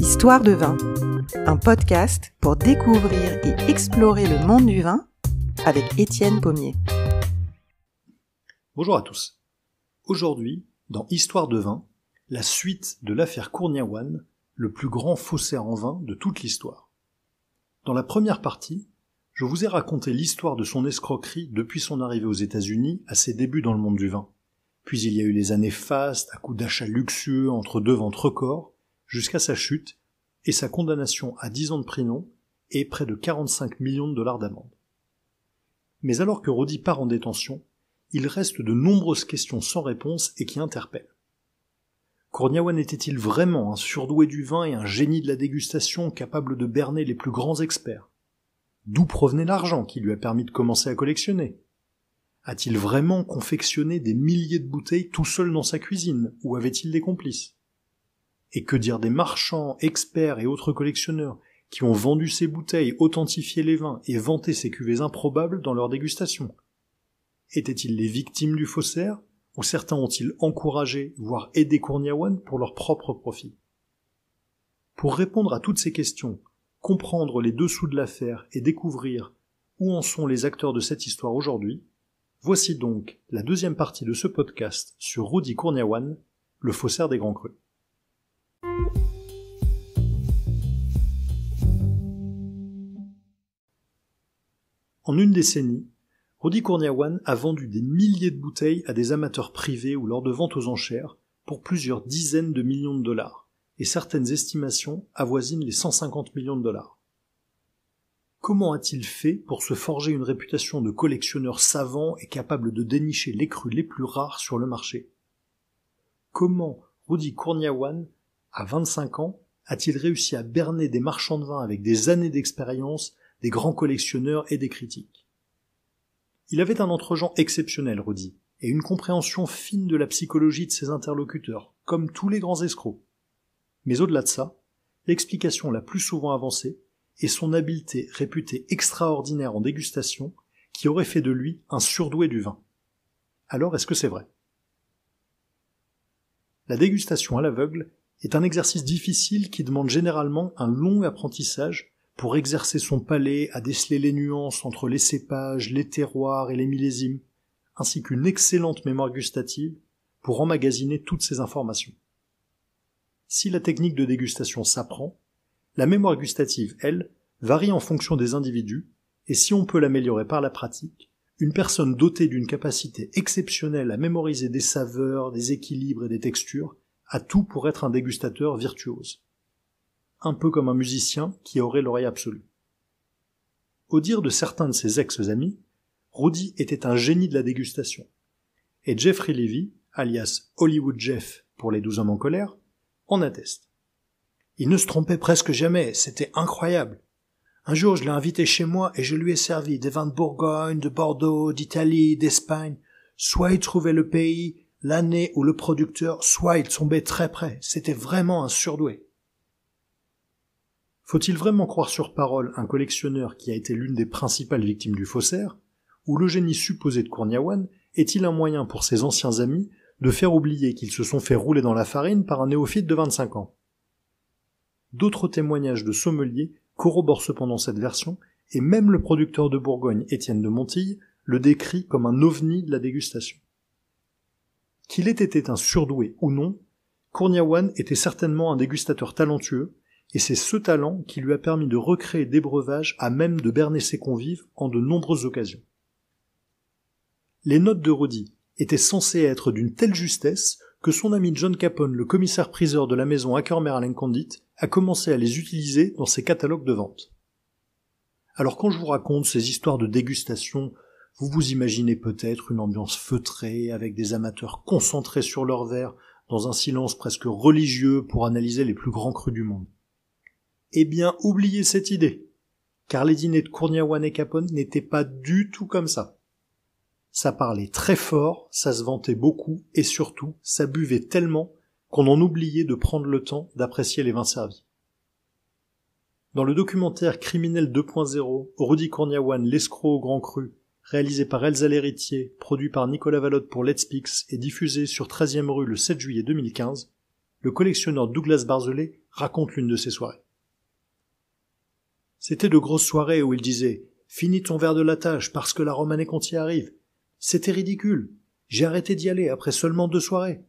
Histoire de vin, un podcast pour découvrir et explorer le monde du vin avec Étienne Pommier. Bonjour à tous. Aujourd'hui, dans Histoire de vin, la suite de l'affaire Courniawan, le plus grand faussaire en vin de toute l'histoire. Dans la première partie, je vous ai raconté l'histoire de son escroquerie depuis son arrivée aux États-Unis à ses débuts dans le monde du vin. Puis il y a eu les années fastes, à coups d'achats luxueux entre deux ventes records, jusqu'à sa chute et sa condamnation à 10 ans de prison et près de 45 millions de dollars d'amende. Mais alors que Rodi part en détention, il reste de nombreuses questions sans réponse et qui interpellent. Corniawan était-il vraiment un surdoué du vin et un génie de la dégustation capable de berner les plus grands experts D'où provenait l'argent qui lui a permis de commencer à collectionner A-t-il vraiment confectionné des milliers de bouteilles tout seul dans sa cuisine, ou avait-il des complices Et que dire des marchands, experts et autres collectionneurs qui ont vendu ces bouteilles, authentifié les vins et vanté ces cuvées improbables dans leur dégustation Étaient-ils les victimes du faussaire, ou certains ont-ils encouragé, voire aidé Courniawan pour leur propre profit Pour répondre à toutes ces questions, comprendre les dessous de l'affaire et découvrir où en sont les acteurs de cette histoire aujourd'hui, voici donc la deuxième partie de ce podcast sur Rudy Kourniawan, le faussaire des Grands creux. En une décennie, Rudy Kourniawan a vendu des milliers de bouteilles à des amateurs privés ou lors de ventes aux enchères pour plusieurs dizaines de millions de dollars et certaines estimations avoisinent les 150 millions de dollars. Comment a-t-il fait pour se forger une réputation de collectionneur savant et capable de dénicher les crus les plus rares sur le marché Comment Rudy Kourniawan, à 25 ans, a-t-il réussi à berner des marchands de vin avec des années d'expérience, des grands collectionneurs et des critiques Il avait un entregent exceptionnel, Rudy, et une compréhension fine de la psychologie de ses interlocuteurs, comme tous les grands escrocs. Mais au-delà de ça, l'explication la plus souvent avancée est son habileté réputée extraordinaire en dégustation qui aurait fait de lui un surdoué du vin. Alors est-ce que c'est vrai La dégustation à l'aveugle est un exercice difficile qui demande généralement un long apprentissage pour exercer son palais à déceler les nuances entre les cépages, les terroirs et les millésimes, ainsi qu'une excellente mémoire gustative pour emmagasiner toutes ces informations si la technique de dégustation s'apprend, la mémoire gustative, elle, varie en fonction des individus, et si on peut l'améliorer par la pratique, une personne dotée d'une capacité exceptionnelle à mémoriser des saveurs, des équilibres et des textures a tout pour être un dégustateur virtuose. Un peu comme un musicien qui aurait l'oreille absolue. Au dire de certains de ses ex-amis, Rudy était un génie de la dégustation. Et Jeffrey Levy, alias Hollywood Jeff pour les douze hommes en colère, atteste. Il ne se trompait presque jamais, c'était incroyable. Un jour, je l'ai invité chez moi et je lui ai servi des vins de Bourgogne, de Bordeaux, d'Italie, d'Espagne. Soit il trouvait le pays, l'année ou le producteur, soit il tombait très près. C'était vraiment un surdoué. Faut-il vraiment croire sur parole un collectionneur qui a été l'une des principales victimes du faussaire, ou le génie supposé de Courniawan est-il un moyen pour ses anciens amis de faire oublier qu'ils se sont fait rouler dans la farine par un néophyte de 25 ans. D'autres témoignages de sommeliers corroborent cependant cette version, et même le producteur de Bourgogne, Étienne de Montille, le décrit comme un ovni de la dégustation. Qu'il ait été un surdoué ou non, Courniawan était certainement un dégustateur talentueux, et c'est ce talent qui lui a permis de recréer des breuvages à même de berner ses convives en de nombreuses occasions. Les notes de Rodi, était censé être d'une telle justesse que son ami John Capone, le commissaire-priseur de la maison à Condit, a commencé à les utiliser dans ses catalogues de vente. Alors quand je vous raconte ces histoires de dégustation, vous vous imaginez peut-être une ambiance feutrée avec des amateurs concentrés sur leur verre dans un silence presque religieux pour analyser les plus grands crus du monde. Eh bien, oubliez cette idée, car les dîners de Courniawan et Capone n'étaient pas du tout comme ça. Ça parlait très fort, ça se vantait beaucoup, et surtout, ça buvait tellement qu'on en oubliait de prendre le temps d'apprécier les vins servis. Dans le documentaire Criminel 2.0, Rudy Corniawan, l'escroc au grand cru, réalisé par Elsa Lhéritier, produit par Nicolas Valotte pour Let's Pix et diffusé sur 13e rue le 7 juillet 2015, le collectionneur Douglas Barzelay raconte l'une de ses soirées. C'était de grosses soirées où il disait Finis ton verre de la tâche parce que la Romanée Conti arrive. C'était ridicule. J'ai arrêté d'y aller après seulement deux soirées.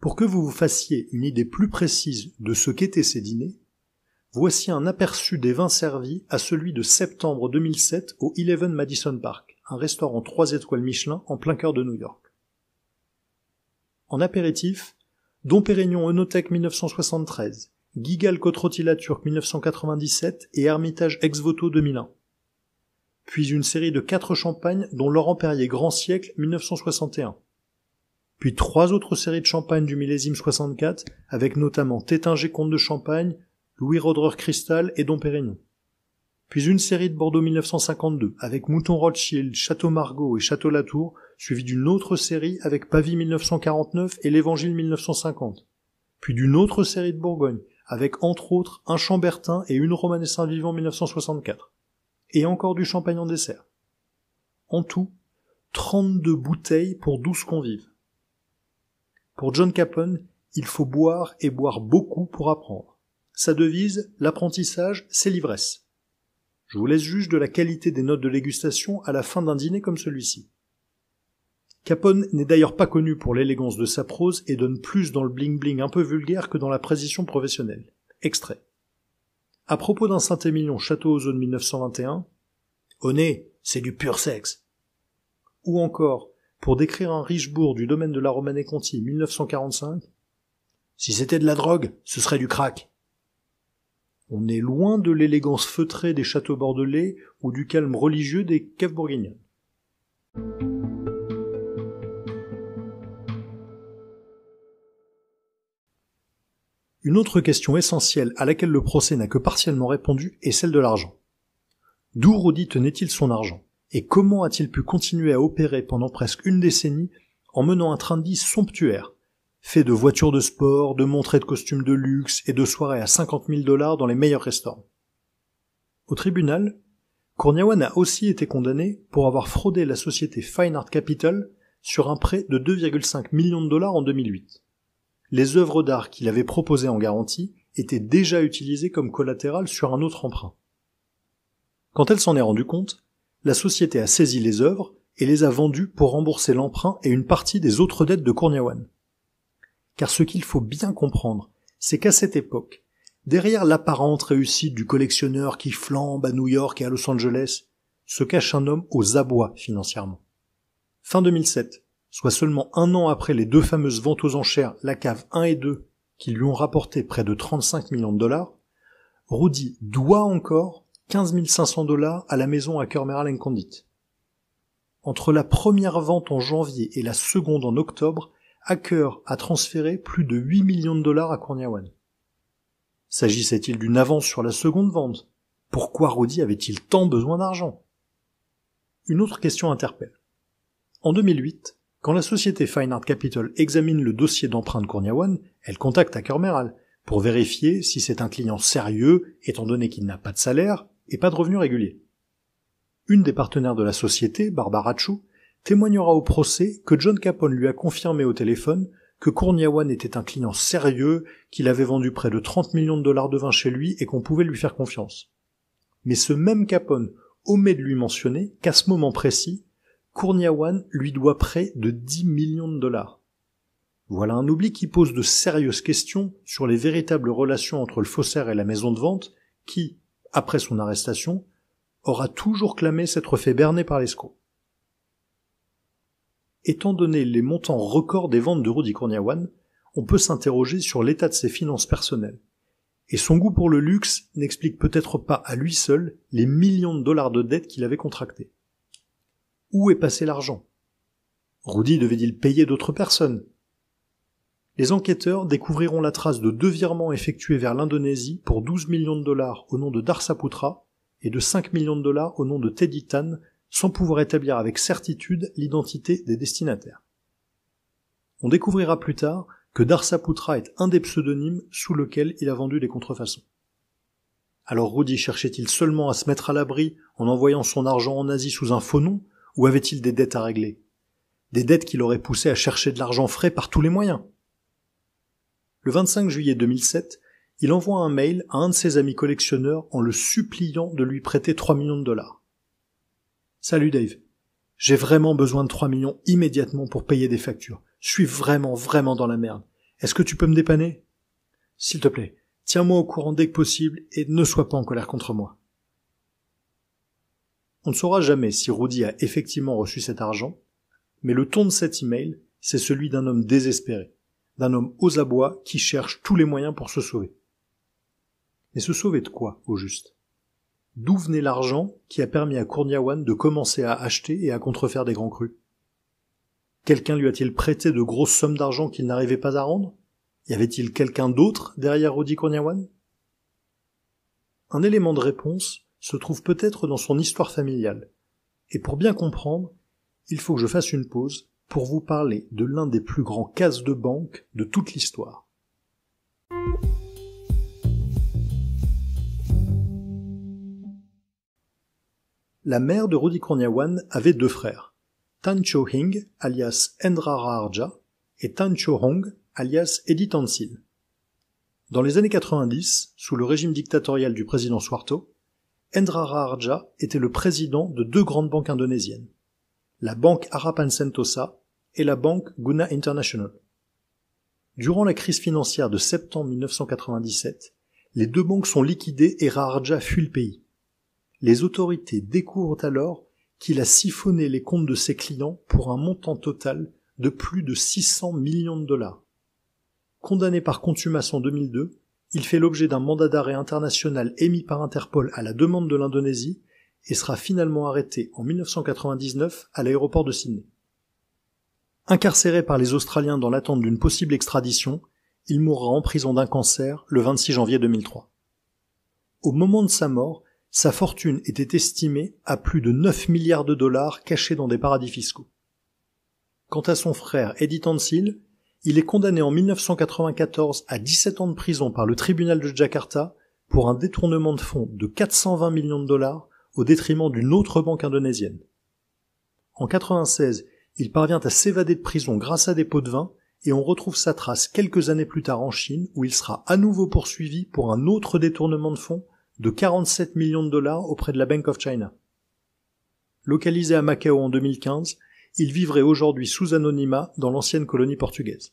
Pour que vous vous fassiez une idée plus précise de ce qu'étaient ces dîners, voici un aperçu des vins servis à celui de septembre 2007 au Eleven Madison Park, un restaurant 3 étoiles Michelin en plein cœur de New York. En apéritif, Dom Pérignon Enotech 1973, Gigal Cotrotilla Turc 1997 et Hermitage Ex 2001 puis une série de quatre champagnes dont Laurent Perrier Grand Siècle 1961. Puis trois autres séries de champagnes du millésime 64 avec notamment Tétinger Comte de Champagne, Louis Rodreur Cristal et Dom Pérignon. Puis une série de Bordeaux 1952 avec Mouton Rothschild, Château Margaux et Château Latour, suivie d'une autre série avec Pavie 1949 et l'Évangile 1950. Puis d'une autre série de Bourgogne avec entre autres un Chambertin et une saint vivant 1964 et encore du champagne en dessert. En tout, 32 bouteilles pour 12 convives. Pour John Capone, il faut boire et boire beaucoup pour apprendre. Sa devise, l'apprentissage, c'est l'ivresse. Je vous laisse juge de la qualité des notes de dégustation à la fin d'un dîner comme celui-ci. Capone n'est d'ailleurs pas connu pour l'élégance de sa prose et donne plus dans le bling-bling un peu vulgaire que dans la précision professionnelle. Extrait. À propos d'un Saint-Émilion château aux eaux de 1921, au nez, c'est du pur sexe. Ou encore, pour décrire un riche bourg du domaine de la Romanée-Conti 1945, si c'était de la drogue, ce serait du crack. On est loin de l'élégance feutrée des châteaux bordelais ou du calme religieux des caves bourguignonnes. Une autre question essentielle à laquelle le procès n'a que partiellement répondu est celle de l'argent. D'où Rodi tenait-il son argent Et comment a-t-il pu continuer à opérer pendant presque une décennie en menant un train de vie somptuaire, fait de voitures de sport, de montrées de costumes de luxe et de soirées à 50 000 dollars dans les meilleurs restaurants Au tribunal, Kourniawan a aussi été condamné pour avoir fraudé la société Fine Art Capital sur un prêt de 2,5 millions de dollars en 2008 les œuvres d'art qu'il avait proposées en garantie étaient déjà utilisées comme collatéral sur un autre emprunt. Quand elle s'en est rendue compte, la société a saisi les œuvres et les a vendues pour rembourser l'emprunt et une partie des autres dettes de Courniawan. Car ce qu'il faut bien comprendre, c'est qu'à cette époque, derrière l'apparente réussite du collectionneur qui flambe à New York et à Los Angeles, se cache un homme aux abois financièrement. Fin 2007, soit seulement un an après les deux fameuses ventes aux enchères La Cave 1 et 2 qui lui ont rapporté près de 35 millions de dollars, Rudy doit encore 15 500 dollars à la maison à Kermeral Condit. Entre la première vente en janvier et la seconde en octobre, Hacker a transféré plus de 8 millions de dollars à Korniawan. S'agissait-il d'une avance sur la seconde vente Pourquoi Rudy avait-il tant besoin d'argent Une autre question interpelle. En 2008, quand la société Fine Art Capital examine le dossier d'emprunt de Courniawan, elle contacte à pour vérifier si c'est un client sérieux étant donné qu'il n'a pas de salaire et pas de revenus réguliers. Une des partenaires de la société, Barbara Chou, témoignera au procès que John Capone lui a confirmé au téléphone que Kourniawan était un client sérieux, qu'il avait vendu près de 30 millions de dollars de vin chez lui et qu'on pouvait lui faire confiance. Mais ce même Capone omet de lui mentionner qu'à ce moment précis, Kourniawan lui doit près de 10 millions de dollars. Voilà un oubli qui pose de sérieuses questions sur les véritables relations entre le faussaire et la maison de vente qui, après son arrestation, aura toujours clamé s'être fait berner par l'esco. Étant donné les montants records des ventes de Rudy Courniawan, on peut s'interroger sur l'état de ses finances personnelles. Et son goût pour le luxe n'explique peut-être pas à lui seul les millions de dollars de dettes qu'il avait contractées. Où est passé l'argent Rudy devait-il payer d'autres personnes Les enquêteurs découvriront la trace de deux virements effectués vers l'Indonésie pour 12 millions de dollars au nom de Darsaputra et de 5 millions de dollars au nom de Teddy Tan, sans pouvoir établir avec certitude l'identité des destinataires. On découvrira plus tard que Darsaputra est un des pseudonymes sous lequel il a vendu des contrefaçons. Alors Rudy cherchait-il seulement à se mettre à l'abri en envoyant son argent en Asie sous un faux nom, ou avait-il des dettes à régler Des dettes qui l'auraient poussé à chercher de l'argent frais par tous les moyens Le 25 juillet 2007, il envoie un mail à un de ses amis collectionneurs en le suppliant de lui prêter 3 millions de dollars. Salut Dave. J'ai vraiment besoin de 3 millions immédiatement pour payer des factures. Je suis vraiment, vraiment dans la merde. Est-ce que tu peux me dépanner? S'il te plaît, tiens-moi au courant dès que possible et ne sois pas en colère contre moi. On ne saura jamais si Rudy a effectivement reçu cet argent, mais le ton de cet email, c'est celui d'un homme désespéré, d'un homme aux abois qui cherche tous les moyens pour se sauver. Mais se sauver de quoi, au juste D'où venait l'argent qui a permis à Kourniawan de commencer à acheter et à contrefaire des grands crus Quelqu'un lui a-t-il prêté de grosses sommes d'argent qu'il n'arrivait pas à rendre Y avait-il quelqu'un d'autre derrière Rudy Kourniawan Un élément de réponse se trouve peut-être dans son histoire familiale. Et pour bien comprendre, il faut que je fasse une pause pour vous parler de l'un des plus grands cases de banque de toute l'histoire. La mère de Rudy Kurniawan avait deux frères, Tan Cho Hing, alias Raharja, et Tan Cho Hong, alias Eddie Tansil. Dans les années 90, sous le régime dictatorial du président Suharto, Endra Raharja était le président de deux grandes banques indonésiennes, la banque Arapan Sentosa et la banque Guna International. Durant la crise financière de septembre 1997, les deux banques sont liquidées et Raharja fuit le pays. Les autorités découvrent alors qu'il a siphonné les comptes de ses clients pour un montant total de plus de 600 millions de dollars. Condamné par contumace en 2002, il fait l'objet d'un mandat d'arrêt international émis par Interpol à la demande de l'Indonésie et sera finalement arrêté en 1999 à l'aéroport de Sydney. Incarcéré par les Australiens dans l'attente d'une possible extradition, il mourra en prison d'un cancer le 26 janvier 2003. Au moment de sa mort, sa fortune était estimée à plus de 9 milliards de dollars cachés dans des paradis fiscaux. Quant à son frère Eddie Tansil, il est condamné en 1994 à 17 ans de prison par le tribunal de Jakarta pour un détournement de fonds de 420 millions de dollars au détriment d'une autre banque indonésienne. En 1996, il parvient à s'évader de prison grâce à des pots de vin et on retrouve sa trace quelques années plus tard en Chine où il sera à nouveau poursuivi pour un autre détournement de fonds de 47 millions de dollars auprès de la Bank of China. Localisé à Macao en 2015, il vivrait aujourd'hui sous anonymat dans l'ancienne colonie portugaise.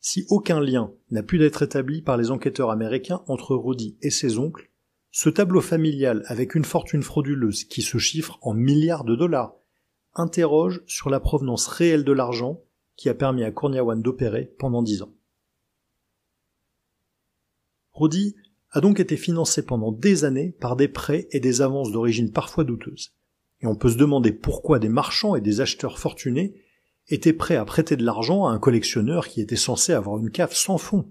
Si aucun lien n'a pu être établi par les enquêteurs américains entre Rudy et ses oncles, ce tableau familial avec une fortune frauduleuse qui se chiffre en milliards de dollars interroge sur la provenance réelle de l'argent qui a permis à Kourniawan d'opérer pendant dix ans. Rudy a donc été financé pendant des années par des prêts et des avances d'origine parfois douteuse et on peut se demander pourquoi des marchands et des acheteurs fortunés étaient prêts à prêter de l'argent à un collectionneur qui était censé avoir une cave sans fond.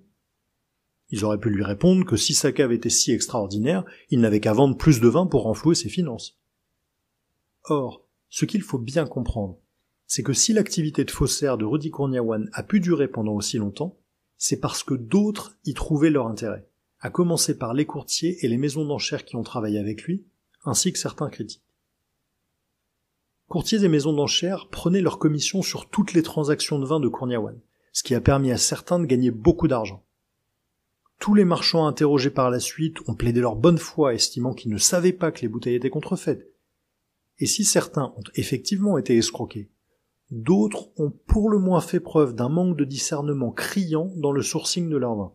Ils auraient pu lui répondre que si sa cave était si extraordinaire, il n'avait qu'à vendre plus de vin pour renflouer ses finances. Or, ce qu'il faut bien comprendre, c'est que si l'activité de faussaire de Rudy Kourniawan a pu durer pendant aussi longtemps, c'est parce que d'autres y trouvaient leur intérêt, à commencer par les courtiers et les maisons d'enchères qui ont travaillé avec lui, ainsi que certains critiques courtiers et maisons d'enchères prenaient leur commission sur toutes les transactions de vin de Courniawan, ce qui a permis à certains de gagner beaucoup d'argent. Tous les marchands interrogés par la suite ont plaidé leur bonne foi, estimant qu'ils ne savaient pas que les bouteilles étaient contrefaites. Et si certains ont effectivement été escroqués, d'autres ont pour le moins fait preuve d'un manque de discernement criant dans le sourcing de leur vin.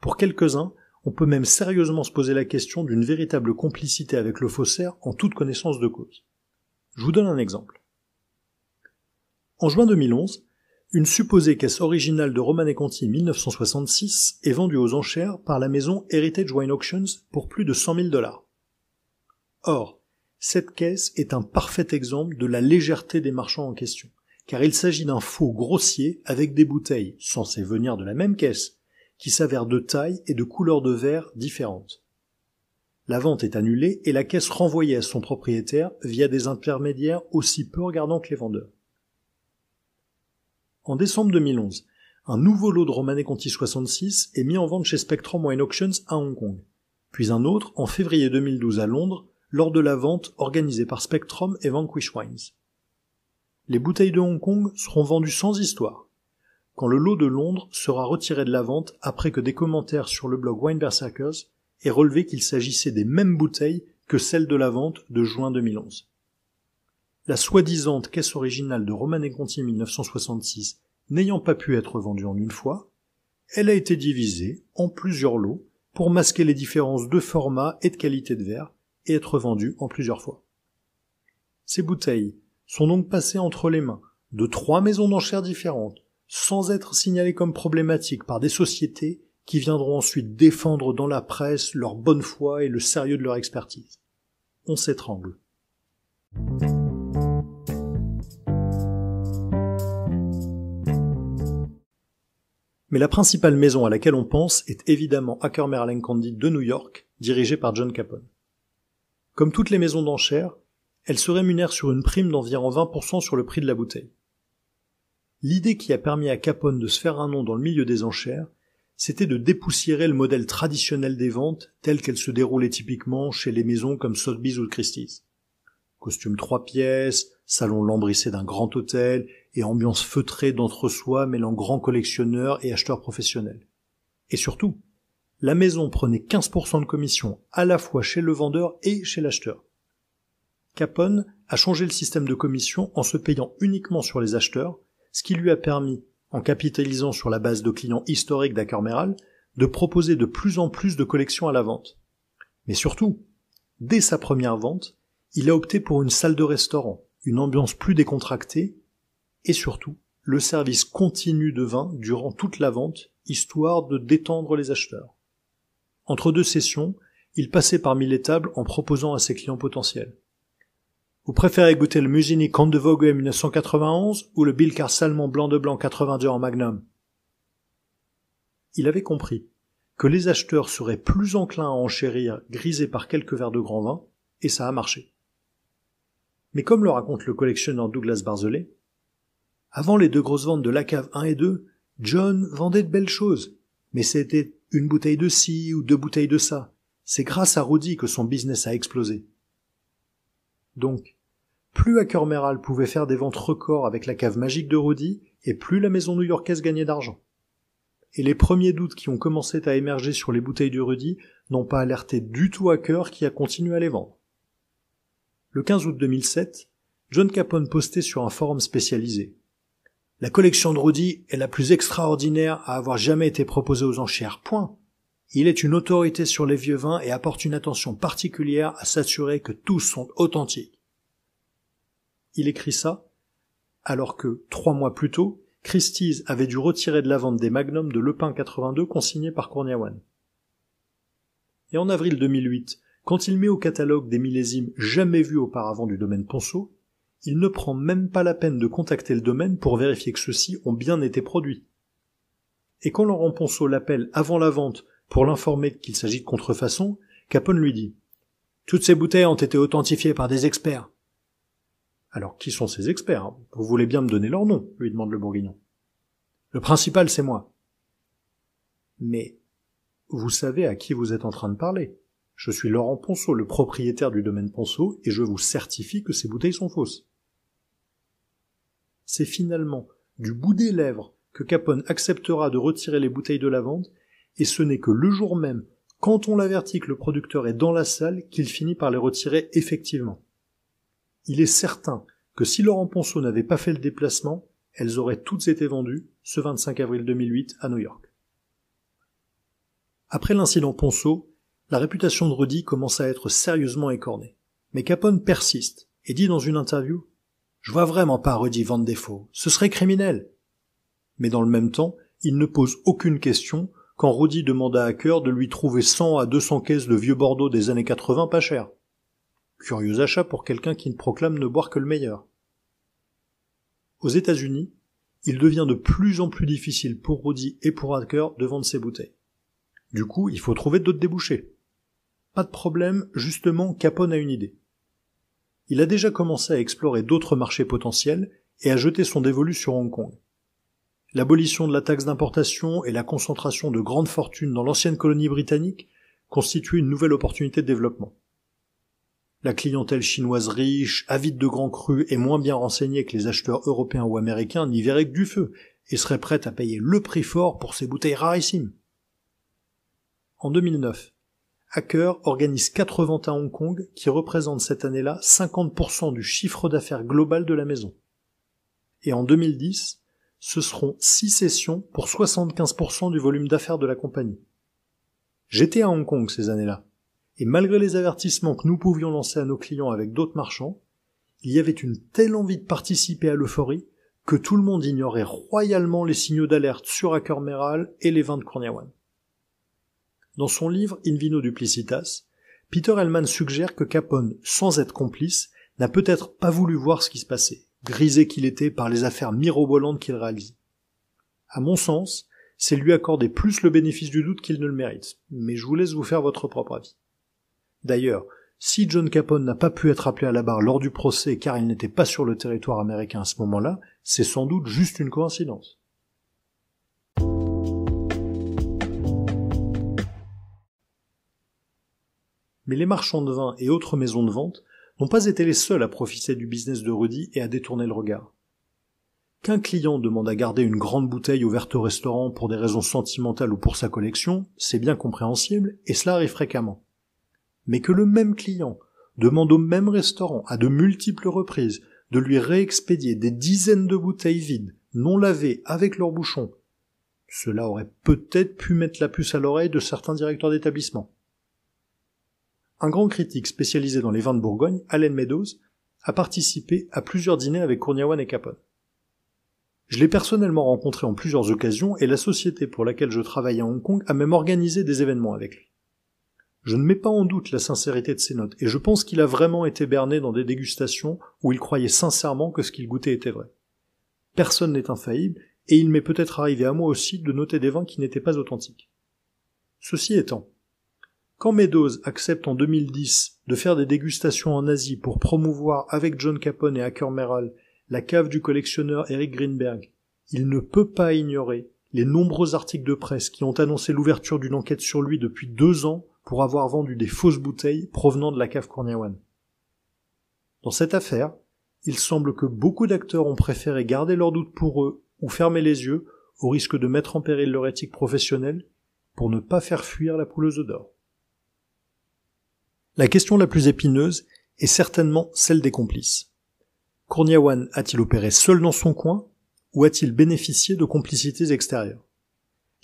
Pour quelques-uns, on peut même sérieusement se poser la question d'une véritable complicité avec le faussaire en toute connaissance de cause. Je vous donne un exemple. En juin 2011, une supposée caisse originale de Roman et Conti 1966 est vendue aux enchères par la maison Heritage Wine Auctions pour plus de 100 000 dollars. Or, cette caisse est un parfait exemple de la légèreté des marchands en question, car il s'agit d'un faux grossier avec des bouteilles, censées venir de la même caisse, qui s'avèrent de taille et de couleur de verre différentes. La vente est annulée et la caisse renvoyée à son propriétaire via des intermédiaires aussi peu regardants que les vendeurs. En décembre 2011, un nouveau lot de Romanée Conti 66 est mis en vente chez Spectrum Wine Auctions à Hong Kong, puis un autre en février 2012 à Londres lors de la vente organisée par Spectrum et Vanquish Wines. Les bouteilles de Hong Kong seront vendues sans histoire, quand le lot de Londres sera retiré de la vente après que des commentaires sur le blog Wine Berserkers et relevé qu'il s'agissait des mêmes bouteilles que celles de la vente de juin 2011. La soi disante caisse originale de Roman Conti 1966 n'ayant pas pu être vendue en une fois, elle a été divisée en plusieurs lots pour masquer les différences de format et de qualité de verre et être vendue en plusieurs fois. Ces bouteilles sont donc passées entre les mains de trois maisons d'enchères différentes, sans être signalées comme problématiques par des sociétés qui viendront ensuite défendre dans la presse leur bonne foi et le sérieux de leur expertise. On s'étrangle. Mais la principale maison à laquelle on pense est évidemment Hacker Merlin Candy de New York, dirigée par John Capone. Comme toutes les maisons d'enchères, elles se rémunèrent sur une prime d'environ 20% sur le prix de la bouteille. L'idée qui a permis à Capone de se faire un nom dans le milieu des enchères c'était de dépoussiérer le modèle traditionnel des ventes tel qu'elle se déroulait typiquement chez les maisons comme Sotheby's ou Christie's. Costume trois pièces, salon lambrissé d'un grand hôtel et ambiance feutrée d'entre-soi mêlant grands collectionneurs et acheteurs professionnels. Et surtout, la maison prenait 15% de commission à la fois chez le vendeur et chez l'acheteur. Capone a changé le système de commission en se payant uniquement sur les acheteurs, ce qui lui a permis en capitalisant sur la base de clients historiques d'Accormeral, de proposer de plus en plus de collections à la vente. Mais surtout, dès sa première vente, il a opté pour une salle de restaurant, une ambiance plus décontractée, et surtout, le service continu de vin durant toute la vente, histoire de détendre les acheteurs. Entre deux sessions, il passait parmi les tables en proposant à ses clients potentiels. Vous préférez goûter le Musini Comte de Vogue 1991 ou le Bilcar Salmon Blanc de Blanc 82 en Magnum Il avait compris que les acheteurs seraient plus enclins à enchérir grisés par quelques verres de grand vin, et ça a marché. Mais comme le raconte le collectionneur Douglas Barzelay, avant les deux grosses ventes de la cave 1 et 2, John vendait de belles choses, mais c'était une bouteille de ci ou deux bouteilles de ça. C'est grâce à Rudy que son business a explosé. Donc, plus Meral pouvait faire des ventes records avec la cave magique de Rudy, et plus la maison new-yorkaise gagnait d'argent. Et les premiers doutes qui ont commencé à émerger sur les bouteilles de Rudy n'ont pas alerté du tout Hacker qui a continué à les vendre. Le 15 août 2007, John Capone postait sur un forum spécialisé. La collection de Rudy est la plus extraordinaire à avoir jamais été proposée aux enchères. Point. Il est une autorité sur les vieux vins et apporte une attention particulière à s'assurer que tous sont authentiques. Il écrit ça alors que, trois mois plus tôt, Christie's avait dû retirer de la vente des magnums de Lepin 82 consignés par Courniawan. Et en avril 2008, quand il met au catalogue des millésimes jamais vus auparavant du domaine Ponceau, il ne prend même pas la peine de contacter le domaine pour vérifier que ceux-ci ont bien été produits. Et quand Laurent Ponceau l'appelle avant la vente pour l'informer qu'il s'agit de contrefaçon, Capone lui dit Toutes ces bouteilles ont été authentifiées par des experts. Alors qui sont ces experts hein Vous voulez bien me donner leur nom lui demande le bourguignon. Le principal, c'est moi. Mais vous savez à qui vous êtes en train de parler. Je suis Laurent Ponceau, le propriétaire du domaine Ponceau, et je vous certifie que ces bouteilles sont fausses. C'est finalement du bout des lèvres que Capone acceptera de retirer les bouteilles de la vente, et ce n'est que le jour même, quand on l'avertit que le producteur est dans la salle, qu'il finit par les retirer effectivement. Il est certain que si Laurent Ponceau n'avait pas fait le déplacement, elles auraient toutes été vendues ce 25 avril 2008 à New York. Après l'incident Ponceau, la réputation de Rudy commence à être sérieusement écornée. Mais Capone persiste et dit dans une interview Je vois vraiment pas Rudy vendre des faux, ce serait criminel. Mais dans le même temps, il ne pose aucune question quand Rudy demanda à Cœur de lui trouver 100 à 200 caisses de vieux Bordeaux des années 80 pas cher. Curieux achat pour quelqu'un qui ne proclame ne boire que le meilleur. Aux États-Unis, il devient de plus en plus difficile pour Rudy et pour Hacker de vendre ses bouteilles. Du coup, il faut trouver d'autres débouchés. Pas de problème, justement, Capone a une idée. Il a déjà commencé à explorer d'autres marchés potentiels et à jeter son dévolu sur Hong Kong. L'abolition de la taxe d'importation et la concentration de grandes fortunes dans l'ancienne colonie britannique constituent une nouvelle opportunité de développement. La clientèle chinoise riche, avide de grands crus et moins bien renseignée que les acheteurs européens ou américains n'y verrait que du feu et serait prête à payer le prix fort pour ces bouteilles rarissimes. En 2009, Hacker organise quatre ventes à Hong Kong qui représentent cette année-là 50% du chiffre d'affaires global de la maison. Et en 2010, ce seront six sessions pour 75% du volume d'affaires de la compagnie. J'étais à Hong Kong ces années-là. Et malgré les avertissements que nous pouvions lancer à nos clients avec d'autres marchands, il y avait une telle envie de participer à l'euphorie que tout le monde ignorait royalement les signaux d'alerte sur Hacker et les vins de Courniawan. Dans son livre In Vino Duplicitas, Peter Hellman suggère que Capone, sans être complice, n'a peut-être pas voulu voir ce qui se passait, grisé qu'il était par les affaires mirobolantes qu'il réalise. À mon sens, c'est lui accorder plus le bénéfice du doute qu'il ne le mérite, mais je vous laisse vous faire votre propre avis. D'ailleurs, si John Capone n'a pas pu être appelé à la barre lors du procès car il n'était pas sur le territoire américain à ce moment-là, c'est sans doute juste une coïncidence. Mais les marchands de vin et autres maisons de vente n'ont pas été les seuls à profiter du business de Rudy et à détourner le regard. Qu'un client demande à garder une grande bouteille ouverte au restaurant pour des raisons sentimentales ou pour sa collection, c'est bien compréhensible et cela arrive fréquemment mais que le même client demande au même restaurant à de multiples reprises de lui réexpédier des dizaines de bouteilles vides, non lavées, avec leurs bouchons, cela aurait peut-être pu mettre la puce à l'oreille de certains directeurs d'établissement. Un grand critique spécialisé dans les vins de Bourgogne, Allen Meadows, a participé à plusieurs dîners avec Courniawan et Capone. Je l'ai personnellement rencontré en plusieurs occasions et la société pour laquelle je travaille à Hong Kong a même organisé des événements avec lui. Je ne mets pas en doute la sincérité de ses notes, et je pense qu'il a vraiment été berné dans des dégustations où il croyait sincèrement que ce qu'il goûtait était vrai. Personne n'est infaillible, et il m'est peut-être arrivé à moi aussi de noter des vins qui n'étaient pas authentiques. Ceci étant, quand Meadows accepte en 2010 de faire des dégustations en Asie pour promouvoir avec John Capone et Hacker Merrill la cave du collectionneur Eric Greenberg, il ne peut pas ignorer les nombreux articles de presse qui ont annoncé l'ouverture d'une enquête sur lui depuis deux ans pour avoir vendu des fausses bouteilles provenant de la cave Courniawan. Dans cette affaire, il semble que beaucoup d'acteurs ont préféré garder leurs doutes pour eux ou fermer les yeux au risque de mettre en péril leur éthique professionnelle pour ne pas faire fuir la pouleuse d'or. La question la plus épineuse est certainement celle des complices. Kourniawan a-t-il opéré seul dans son coin ou a-t-il bénéficié de complicités extérieures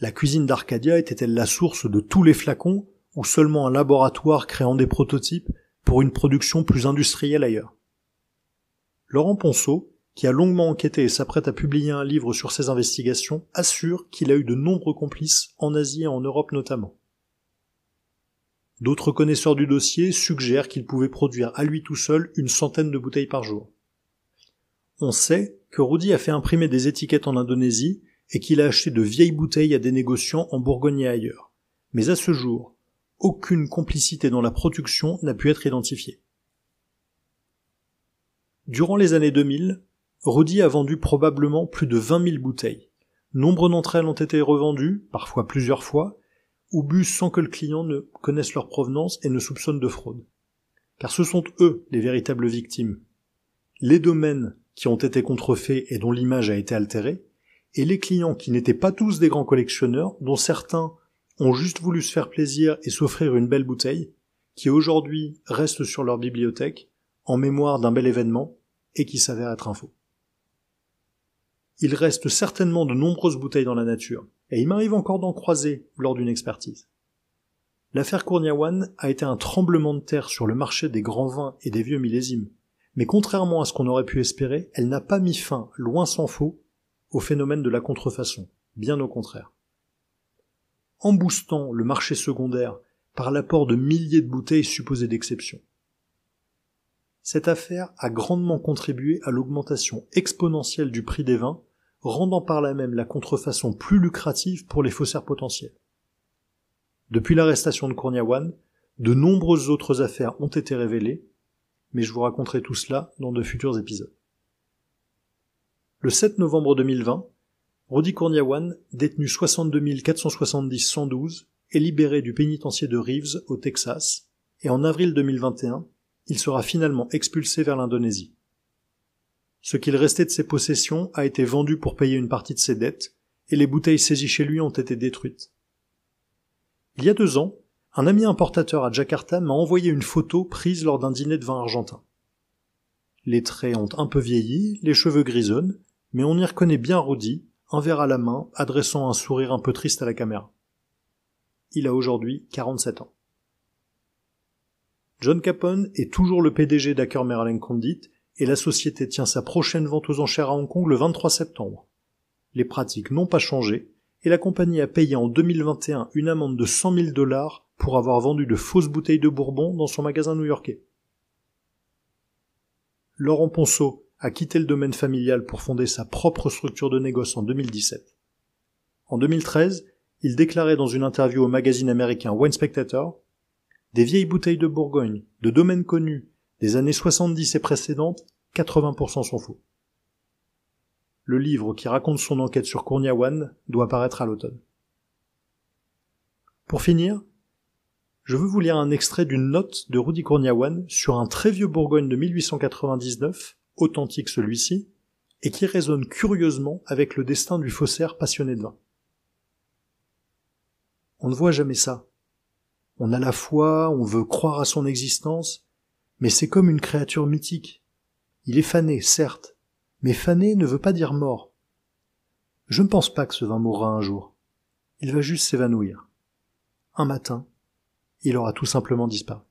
La cuisine d'Arcadia était-elle la source de tous les flacons ou seulement un laboratoire créant des prototypes pour une production plus industrielle ailleurs. Laurent Ponceau, qui a longuement enquêté et s'apprête à publier un livre sur ses investigations, assure qu'il a eu de nombreux complices en Asie et en Europe notamment. D'autres connaisseurs du dossier suggèrent qu'il pouvait produire à lui tout seul une centaine de bouteilles par jour. On sait que Rudy a fait imprimer des étiquettes en Indonésie et qu'il a acheté de vieilles bouteilles à des négociants en Bourgogne et ailleurs. Mais à ce jour, aucune complicité dans la production n'a pu être identifiée. Durant les années 2000, Rudy a vendu probablement plus de 20 000 bouteilles. Nombre d'entre elles ont été revendues, parfois plusieurs fois, ou bu sans que le client ne connaisse leur provenance et ne soupçonne de fraude. Car ce sont eux les véritables victimes. Les domaines qui ont été contrefaits et dont l'image a été altérée, et les clients qui n'étaient pas tous des grands collectionneurs, dont certains ont juste voulu se faire plaisir et s'offrir une belle bouteille, qui aujourd'hui reste sur leur bibliothèque, en mémoire d'un bel événement, et qui s'avère être un faux. Il reste certainement de nombreuses bouteilles dans la nature, et il m'arrive encore d'en croiser lors d'une expertise. L'affaire Courniawan a été un tremblement de terre sur le marché des grands vins et des vieux millésimes, mais contrairement à ce qu'on aurait pu espérer, elle n'a pas mis fin, loin s'en faut, au phénomène de la contrefaçon, bien au contraire en boostant le marché secondaire par l'apport de milliers de bouteilles supposées d'exception. Cette affaire a grandement contribué à l'augmentation exponentielle du prix des vins, rendant par là même la contrefaçon plus lucrative pour les faussaires potentiels. Depuis l'arrestation de Kourniawan, de nombreuses autres affaires ont été révélées, mais je vous raconterai tout cela dans de futurs épisodes. Le 7 novembre 2020, Rudy Kourniawan, détenu 62 470 112, est libéré du pénitencier de Reeves au Texas, et en avril 2021, il sera finalement expulsé vers l'Indonésie. Ce qu'il restait de ses possessions a été vendu pour payer une partie de ses dettes, et les bouteilles saisies chez lui ont été détruites. Il y a deux ans, un ami importateur à Jakarta m'a envoyé une photo prise lors d'un dîner de vin argentin. Les traits ont un peu vieilli, les cheveux grisonnent, mais on y reconnaît bien Rodi, un verre à la main, adressant un sourire un peu triste à la caméra. Il a aujourd'hui 47 ans. John Capone est toujours le PDG d'Acker Merlin Condit et la société tient sa prochaine vente aux enchères à Hong Kong le 23 septembre. Les pratiques n'ont pas changé et la compagnie a payé en 2021 une amende de 100 000 dollars pour avoir vendu de fausses bouteilles de bourbon dans son magasin new-yorkais. Laurent Ponceau, a quitté le domaine familial pour fonder sa propre structure de négoce en 2017. En 2013, il déclarait dans une interview au magazine américain Wine Spectator Des vieilles bouteilles de Bourgogne, de domaines connus, des années 70 et précédentes, 80% sont faux. Le livre qui raconte son enquête sur Courniawan doit paraître à l'automne. Pour finir, je veux vous lire un extrait d'une note de Rudy Courniawan sur un très vieux Bourgogne de 1899 authentique celui-ci, et qui résonne curieusement avec le destin du faussaire passionné de vin. On ne voit jamais ça. On a la foi, on veut croire à son existence, mais c'est comme une créature mythique. Il est fané, certes, mais fané ne veut pas dire mort. Je ne pense pas que ce vin mourra un jour. Il va juste s'évanouir. Un matin, il aura tout simplement disparu.